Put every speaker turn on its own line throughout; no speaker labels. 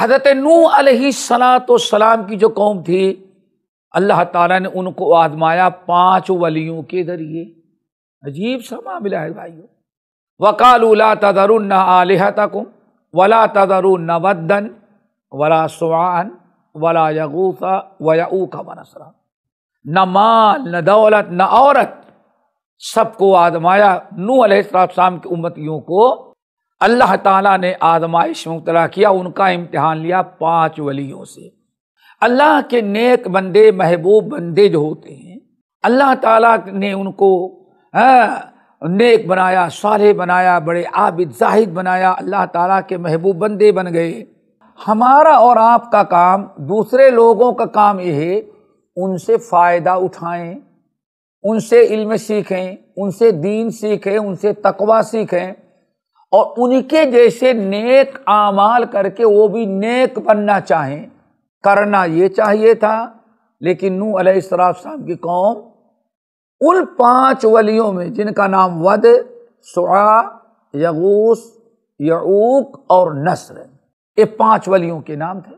हज़रत नू सलाम की जो कौम थी अल्लाह ताला ने उनको आजमाया पांच वलियों के ज़रिए अजीब सा मामला है भाइयों वकालूला तदरुन आलहतकुम वला तदरुन वद्दन वला सुआन वला यगूफ़ा वयाऊ का वनसरा न माल न दौलत न औरत सबको आजमाया नू अलैहिस्सलाम की उम्मतियों को अल्लाह ताला ने आजमाइश मुबतला किया उनका इम्तहान लिया पांच वलियों से अल्लाह के नेक बंदे महबूब बंदे जो होते हैं अल्लाह ताला ने उनको आ, हाँ, नेक बनाया सारे बनाया बड़े आबिद जाहिद बनाया अल्लाह ताला के महबूब बंदे बन गए हमारा और आपका काम दूसरे लोगों का काम यह है उनसे फ़ायदा उठाएं उनसे इल्म सीखें उनसे दीन सीखें उनसे तकवा सीखें और उनके जैसे नेक आमाल करके वो भी नेक बनना चाहें करना ये चाहिए था लेकिन नू अलैहिस्सलाम की कौम उन पांच वलियों में जिनका नाम वद सुआ यगूस यऊक और नसर ये पांच वलियों के नाम थे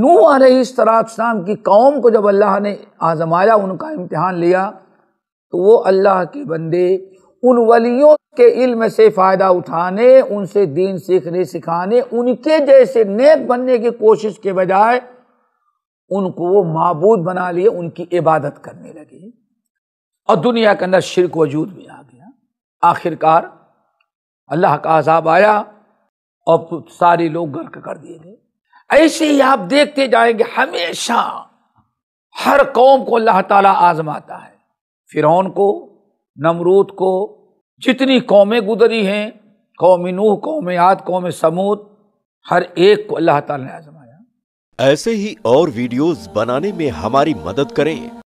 नू अलैहिस्सलाम की कौम को जब अल्लाह ने आजमाया उनका इम्तहान लिया तो वो अल्लाह के बंदे उन वलियों के इल्म से फ़ायदा उठाने उनसे दीन सीखने सिखाने उनके जैसे नेक बनने की कोशिश के बजाय उनको वो मबूद बना लिए उनकी इबादत करने लगे और दुनिया के अंदर शिरक वजूद में आ गया आखिरकार अल्लाह का अजाब आया और सारे लोग गर्क कर दिए गए ऐसे ही आप देखते जाएंगे हमेशा हर कौम को अल्लाह ताला आजमाता है फिरौन को नमरूद को जितनी कौमें गुजरी हैं कौम नूह कौम याद कौम समूद हर एक को अल्लाह ताला ने आजमाया ऐसे ही और वीडियोस बनाने में हमारी मदद करें